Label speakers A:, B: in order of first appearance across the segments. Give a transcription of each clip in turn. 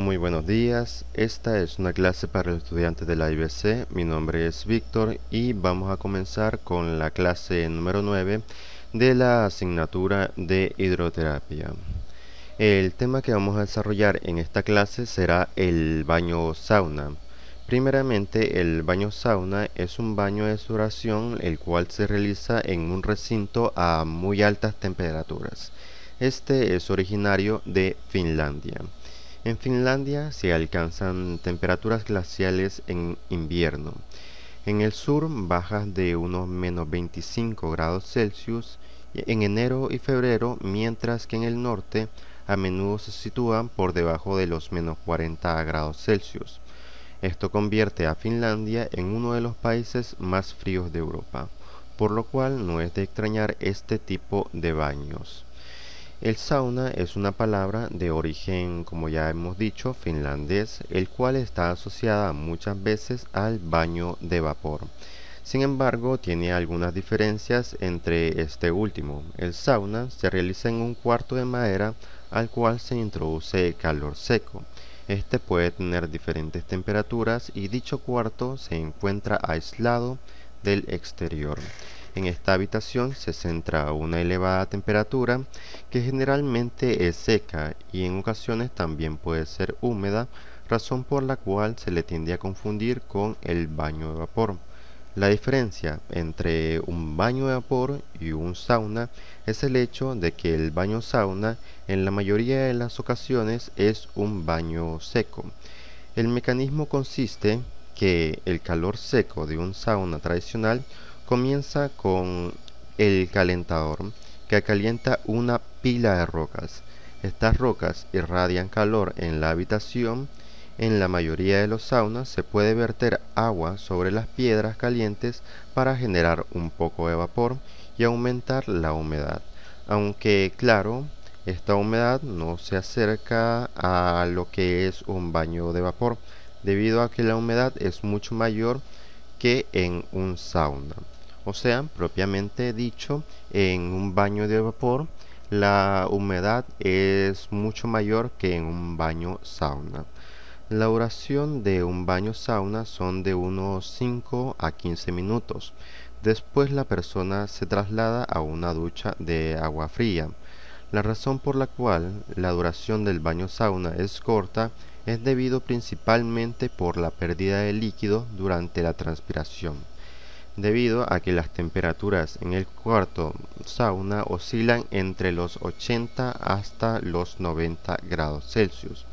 A: Muy buenos días, esta es una clase para los estudiantes de la IBC, mi nombre es Víctor y vamos a comenzar con la clase número 9 de la asignatura de hidroterapia. El tema que vamos a desarrollar en esta clase será el baño sauna. Primeramente, el baño sauna es un baño de duración el cual se realiza en un recinto a muy altas temperaturas. Este es originario de Finlandia. En Finlandia se alcanzan temperaturas glaciales en invierno. En el sur bajas de unos menos 25 grados Celsius en enero y febrero, mientras que en el norte a menudo se sitúan por debajo de los menos 40 grados Celsius. Esto convierte a Finlandia en uno de los países más fríos de Europa, por lo cual no es de extrañar este tipo de baños. El sauna es una palabra de origen, como ya hemos dicho, finlandés, el cual está asociada muchas veces al baño de vapor. Sin embargo, tiene algunas diferencias entre este último. El sauna se realiza en un cuarto de madera al cual se introduce calor seco. Este puede tener diferentes temperaturas y dicho cuarto se encuentra aislado del exterior. En esta habitación se centra una elevada temperatura que generalmente es seca y en ocasiones también puede ser húmeda, razón por la cual se le tiende a confundir con el baño de vapor. La diferencia entre un baño de vapor y un sauna es el hecho de que el baño sauna en la mayoría de las ocasiones es un baño seco. El mecanismo consiste que el calor seco de un sauna tradicional Comienza con el calentador que calienta una pila de rocas. Estas rocas irradian calor en la habitación. En la mayoría de los saunas se puede verter agua sobre las piedras calientes para generar un poco de vapor y aumentar la humedad. Aunque claro, esta humedad no se acerca a lo que es un baño de vapor, debido a que la humedad es mucho mayor que en un sauna o sea, propiamente dicho, en un baño de vapor la humedad es mucho mayor que en un baño sauna. La duración de un baño sauna son de unos 5 a 15 minutos. Después la persona se traslada a una ducha de agua fría. La razón por la cual la duración del baño sauna es corta es debido principalmente por la pérdida de líquido durante la transpiración debido a que las temperaturas en el cuarto sauna oscilan entre los 80 hasta los 90 grados Celsius.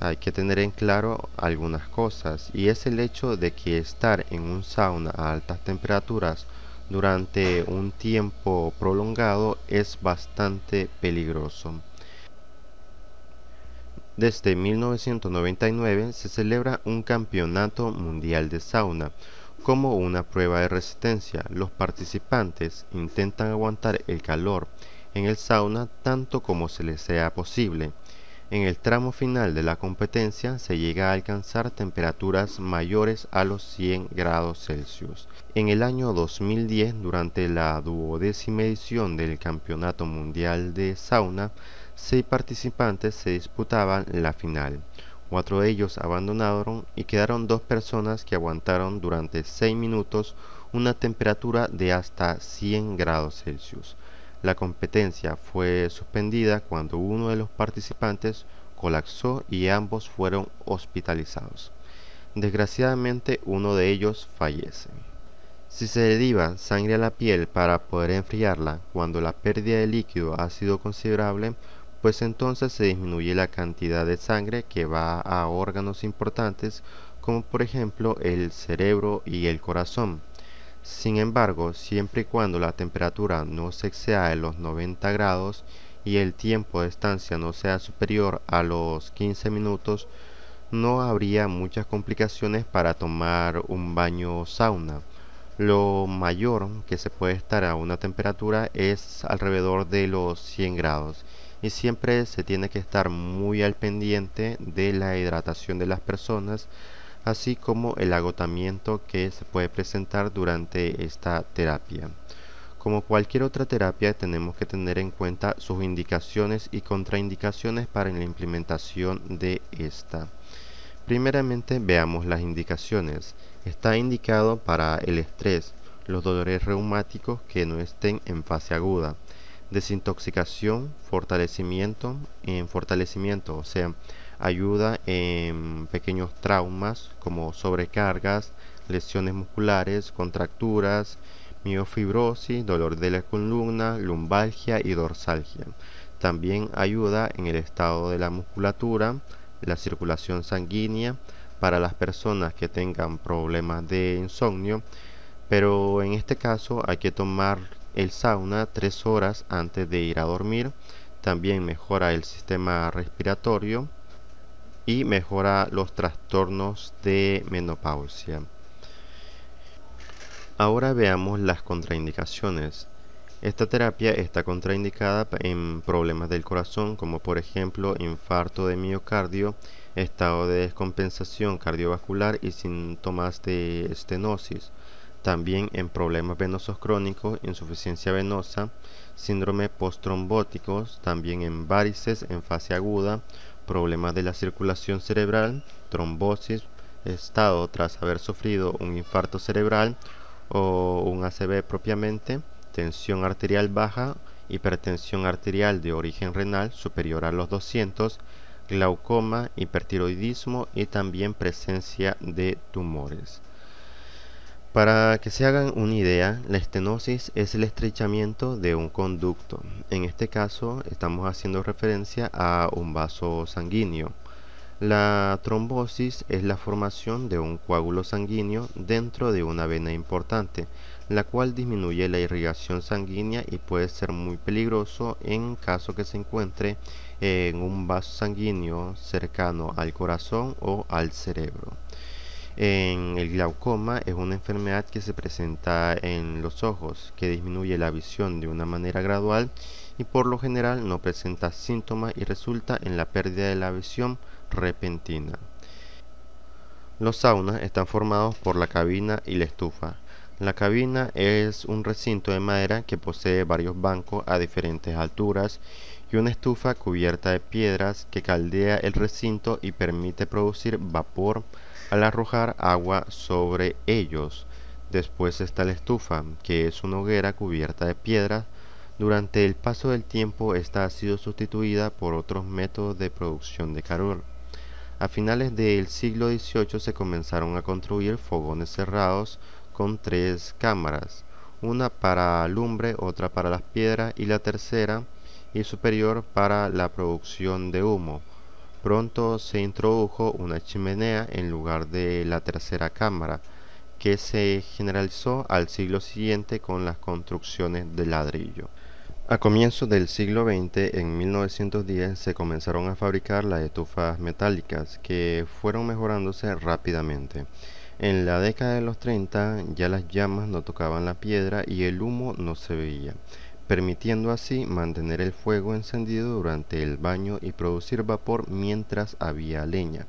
A: Hay que tener en claro algunas cosas y es el hecho de que estar en un sauna a altas temperaturas durante un tiempo prolongado es bastante peligroso. Desde 1999 se celebra un campeonato mundial de sauna, como una prueba de resistencia, los participantes intentan aguantar el calor en el sauna tanto como se les sea posible. En el tramo final de la competencia se llega a alcanzar temperaturas mayores a los 100 grados Celsius. En el año 2010, durante la duodécima edición del Campeonato Mundial de Sauna, seis participantes se disputaban la final. Cuatro de ellos abandonaron y quedaron dos personas que aguantaron durante seis minutos una temperatura de hasta 100 grados Celsius. La competencia fue suspendida cuando uno de los participantes colapsó y ambos fueron hospitalizados. Desgraciadamente uno de ellos fallece. Si se deriva sangre a la piel para poder enfriarla cuando la pérdida de líquido ha sido considerable, pues entonces se disminuye la cantidad de sangre que va a órganos importantes como por ejemplo el cerebro y el corazón. Sin embargo, siempre y cuando la temperatura no se exceda de los 90 grados y el tiempo de estancia no sea superior a los 15 minutos, no habría muchas complicaciones para tomar un baño sauna. Lo mayor que se puede estar a una temperatura es alrededor de los 100 grados y siempre se tiene que estar muy al pendiente de la hidratación de las personas así como el agotamiento que se puede presentar durante esta terapia. Como cualquier otra terapia tenemos que tener en cuenta sus indicaciones y contraindicaciones para la implementación de esta. Primeramente veamos las indicaciones. Está indicado para el estrés, los dolores reumáticos que no estén en fase aguda, desintoxicación, fortalecimiento, en fortalecimiento, o sea, ayuda en pequeños traumas como sobrecargas, lesiones musculares, contracturas, miofibrosis, dolor de la columna, lumbalgia y dorsalgia. También ayuda en el estado de la musculatura, la circulación sanguínea para las personas que tengan problemas de insomnio, pero en este caso hay que tomar el sauna tres horas antes de ir a dormir. También mejora el sistema respiratorio y mejora los trastornos de menopausia. Ahora veamos las contraindicaciones. Esta terapia está contraindicada en problemas del corazón como por ejemplo infarto de miocardio, estado de descompensación cardiovascular y síntomas de estenosis también en problemas venosos crónicos, insuficiencia venosa, síndrome post-trombóticos, también en varices en fase aguda, problemas de la circulación cerebral, trombosis, estado tras haber sufrido un infarto cerebral o un ACV propiamente, tensión arterial baja, hipertensión arterial de origen renal superior a los 200, glaucoma, hipertiroidismo y también presencia de tumores. Para que se hagan una idea, la estenosis es el estrechamiento de un conducto. En este caso estamos haciendo referencia a un vaso sanguíneo. La trombosis es la formación de un coágulo sanguíneo dentro de una vena importante, la cual disminuye la irrigación sanguínea y puede ser muy peligroso en caso que se encuentre en un vaso sanguíneo cercano al corazón o al cerebro. En el glaucoma es una enfermedad que se presenta en los ojos, que disminuye la visión de una manera gradual y por lo general no presenta síntomas y resulta en la pérdida de la visión repentina. Los saunas están formados por la cabina y la estufa. La cabina es un recinto de madera que posee varios bancos a diferentes alturas y una estufa cubierta de piedras que caldea el recinto y permite producir vapor al arrojar agua sobre ellos. Después está la estufa, que es una hoguera cubierta de piedras. Durante el paso del tiempo, esta ha sido sustituida por otros métodos de producción de calor. A finales del siglo XVIII se comenzaron a construir fogones cerrados con tres cámaras, una para lumbre, otra para las piedras y la tercera y superior para la producción de humo. Pronto se introdujo una chimenea en lugar de la tercera cámara, que se generalizó al siglo siguiente con las construcciones de ladrillo. A comienzos del siglo XX, en 1910, se comenzaron a fabricar las estufas metálicas, que fueron mejorándose rápidamente. En la década de los 30 ya las llamas no tocaban la piedra y el humo no se veía permitiendo así mantener el fuego encendido durante el baño y producir vapor mientras había leña.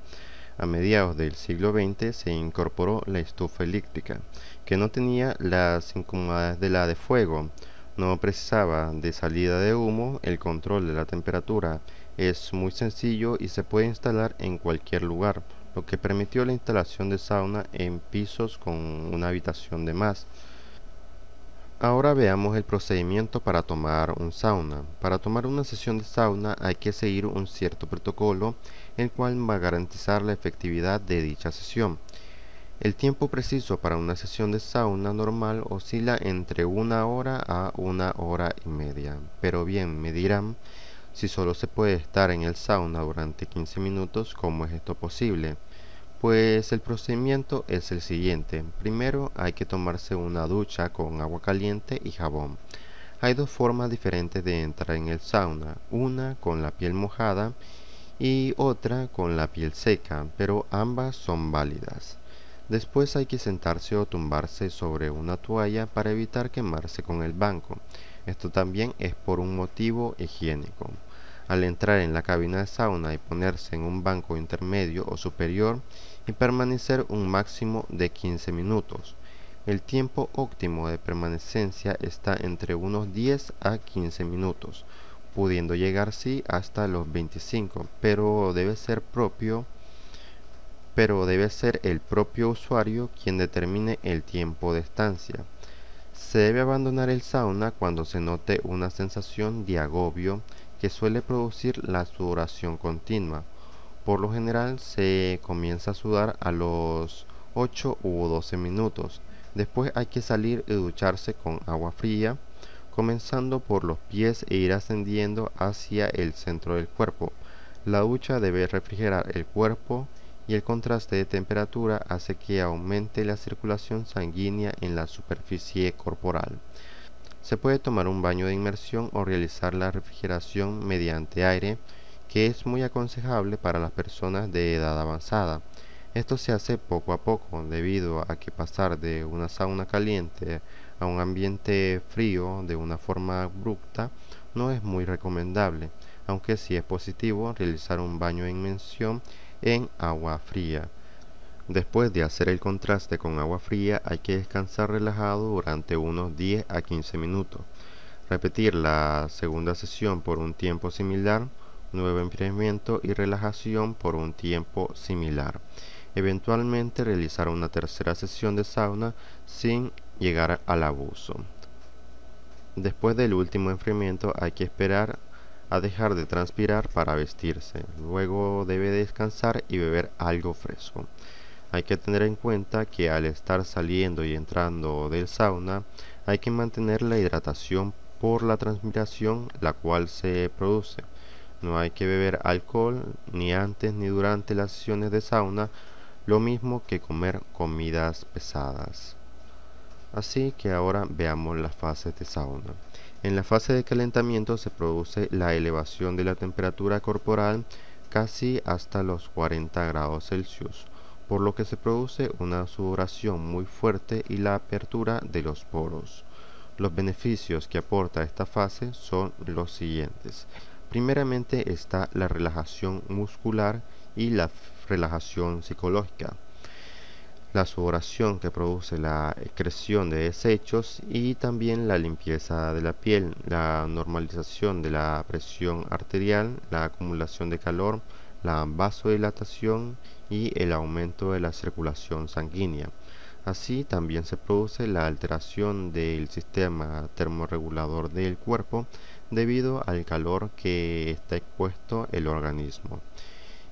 A: A mediados del siglo XX se incorporó la estufa elíptica, que no tenía las incomodidades de la de fuego, no precisaba de salida de humo, el control de la temperatura es muy sencillo y se puede instalar en cualquier lugar, lo que permitió la instalación de sauna en pisos con una habitación de más. Ahora veamos el procedimiento para tomar un sauna. Para tomar una sesión de sauna hay que seguir un cierto protocolo el cual va a garantizar la efectividad de dicha sesión. El tiempo preciso para una sesión de sauna normal oscila entre una hora a una hora y media. Pero bien, me dirán si solo se puede estar en el sauna durante 15 minutos, ¿cómo es esto posible? Pues el procedimiento es el siguiente. Primero hay que tomarse una ducha con agua caliente y jabón. Hay dos formas diferentes de entrar en el sauna, una con la piel mojada y otra con la piel seca, pero ambas son válidas. Después hay que sentarse o tumbarse sobre una toalla para evitar quemarse con el banco. Esto también es por un motivo higiénico. Al entrar en la cabina de sauna y ponerse en un banco intermedio o superior, y permanecer un máximo de 15 minutos. El tiempo óptimo de permanecencia está entre unos 10 a 15 minutos, pudiendo llegar sí hasta los 25, pero debe ser propio pero debe ser el propio usuario quien determine el tiempo de estancia. Se debe abandonar el sauna cuando se note una sensación de agobio que suele producir la sudoración continua por lo general se comienza a sudar a los 8 u 12 minutos. Después hay que salir y ducharse con agua fría, comenzando por los pies e ir ascendiendo hacia el centro del cuerpo. La ducha debe refrigerar el cuerpo y el contraste de temperatura hace que aumente la circulación sanguínea en la superficie corporal. Se puede tomar un baño de inmersión o realizar la refrigeración mediante aire que es muy aconsejable para las personas de edad avanzada. Esto se hace poco a poco debido a que pasar de una sauna caliente a un ambiente frío de una forma abrupta no es muy recomendable, aunque sí es positivo realizar un baño en mención en agua fría. Después de hacer el contraste con agua fría hay que descansar relajado durante unos 10 a 15 minutos. Repetir la segunda sesión por un tiempo similar nuevo enfriamiento y relajación por un tiempo similar. Eventualmente realizar una tercera sesión de sauna sin llegar al abuso. Después del último enfriamiento hay que esperar a dejar de transpirar para vestirse. Luego debe descansar y beber algo fresco. Hay que tener en cuenta que al estar saliendo y entrando del sauna hay que mantener la hidratación por la transpiración la cual se produce. No hay que beber alcohol ni antes ni durante las sesiones de sauna, lo mismo que comer comidas pesadas. Así que ahora veamos las fases de sauna. En la fase de calentamiento se produce la elevación de la temperatura corporal casi hasta los 40 grados Celsius, por lo que se produce una sudoración muy fuerte y la apertura de los poros. Los beneficios que aporta esta fase son los siguientes. Primeramente está la relajación muscular y la relajación psicológica, la sudoración que produce la excreción de desechos y también la limpieza de la piel, la normalización de la presión arterial, la acumulación de calor, la vasodilatación y el aumento de la circulación sanguínea. Así también se produce la alteración del sistema termorregulador del cuerpo, debido al calor que está expuesto el organismo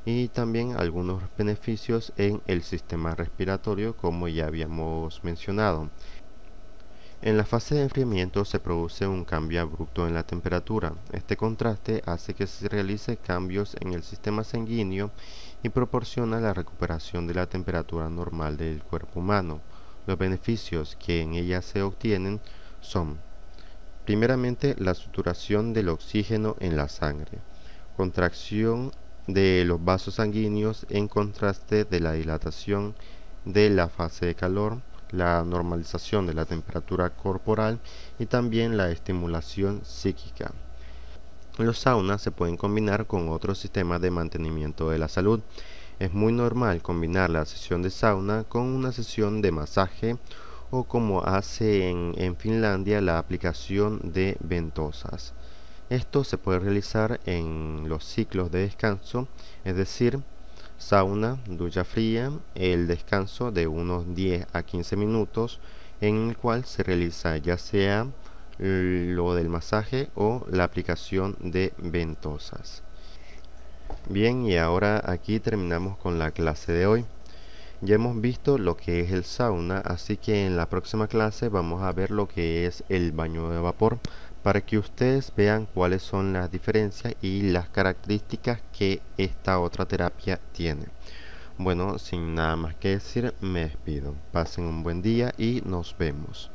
A: y también algunos beneficios en el sistema respiratorio como ya habíamos mencionado. En la fase de enfriamiento se produce un cambio abrupto en la temperatura. Este contraste hace que se realice cambios en el sistema sanguíneo y proporciona la recuperación de la temperatura normal del cuerpo humano. Los beneficios que en ella se obtienen son Primeramente, la saturación del oxígeno en la sangre, contracción de los vasos sanguíneos en contraste de la dilatación de la fase de calor, la normalización de la temperatura corporal y también la estimulación psíquica. Los saunas se pueden combinar con otros sistemas de mantenimiento de la salud. Es muy normal combinar la sesión de sauna con una sesión de masaje o como hace en, Finlandia la aplicación de ventosas. Esto se puede realizar en los ciclos de descanso, es decir, sauna, ducha fría, el descanso de unos 10 a 15 minutos en el cual se realiza ya sea lo del masaje o la aplicación de ventosas. Bien, y ahora aquí terminamos con la clase de hoy. Ya hemos visto lo que es el sauna, así que en la próxima clase vamos a ver lo que es el baño de vapor para que ustedes vean cuáles son las diferencias y las características que esta otra terapia tiene. Bueno, sin nada más que decir, me despido. Pasen un buen día y nos vemos.